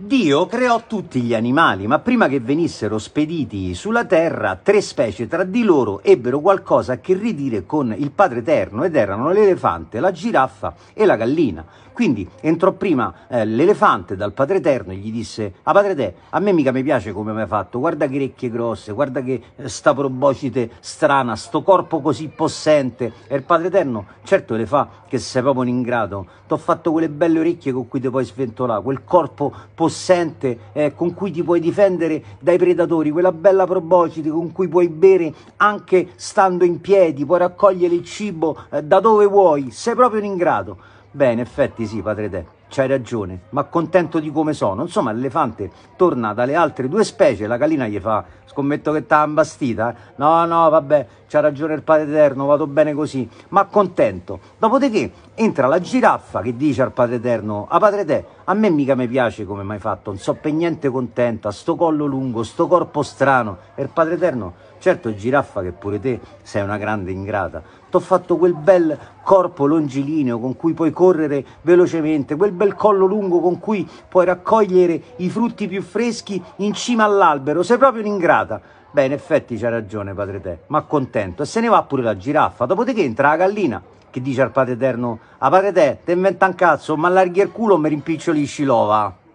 Dio creò tutti gli animali, ma prima che venissero spediti sulla terra, tre specie tra di loro ebbero qualcosa a che ridire con il Padre Eterno ed erano l'elefante, la giraffa e la gallina. Quindi entrò prima eh, l'elefante dal Padre Eterno e gli disse: A ah, Padre Te, a me mica mi piace come mi hai fatto, guarda che orecchie grosse, guarda che eh, sta proboscite strana, sto corpo così possente. E il Padre Eterno, certo, le fa che sei proprio un ingrato, ti ho fatto quelle belle orecchie con cui ti puoi sventolare, quel corpo possente possente eh, con cui ti puoi difendere dai predatori, quella bella proboscide con cui puoi bere anche stando in piedi, puoi raccogliere il cibo eh, da dove vuoi, sei proprio un ingrato. Beh, in effetti sì, padre te. C'hai ragione, ma contento di come sono. Insomma, l'elefante torna dalle altre due specie, la galina gli fa, scommetto che t'ha imbastita. No, no, vabbè, c'ha ragione il Padre Eterno, vado bene così, ma contento. Dopodiché entra la giraffa che dice al Padre Eterno, a Padre Te, a me mica mi piace come mai fatto, non so per niente contenta, sto collo lungo, sto corpo strano. E il Padre Eterno, certo giraffa che pure te sei una grande ingrata, t'ho fatto quel bel corpo longilineo con cui puoi correre velocemente, quel bel collo lungo con cui puoi raccogliere i frutti più freschi in cima all'albero, sei proprio un'ingrata. Beh, in effetti c'ha ragione padre te, ma contento, e se ne va pure la giraffa, dopodiché entra la gallina, che dice al padre eterno, a ah, padre te, te inventa un cazzo, ma allarghi il culo e mi rimpicciolisci l'ova.